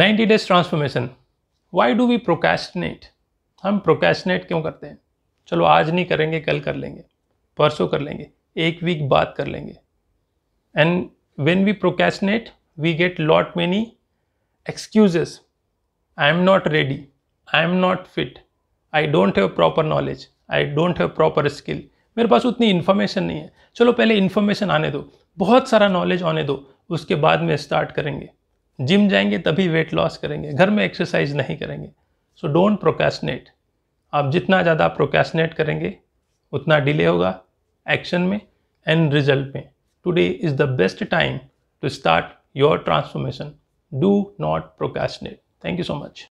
90 days transformation why do we procrastinate हम procrastinate क्यों करते हैं चलो आज नहीं करेंगे कल कर लेंगे परसों कर लेंगे एक वीक बाद कर लेंगे and when we procrastinate we get lot many excuses I am not ready I am not fit I don't have proper knowledge I don't have proper skill मेरे पास उतनी इन्फॉर्मेशन नहीं है चलो पहले इन्फॉर्मेशन आने दो बहुत सारा नॉलेज आने दो उसके बाद में स्टार्ट करेंगे जिम जाएंगे तभी वेट लॉस करेंगे घर में एक्सरसाइज नहीं करेंगे सो डोंट प्रोकैसनेट आप जितना ज़्यादा प्रोकैसनेट करेंगे उतना डिले होगा एक्शन में एंड रिजल्ट में today is the best time to start your transformation do not procrastinate thank you so much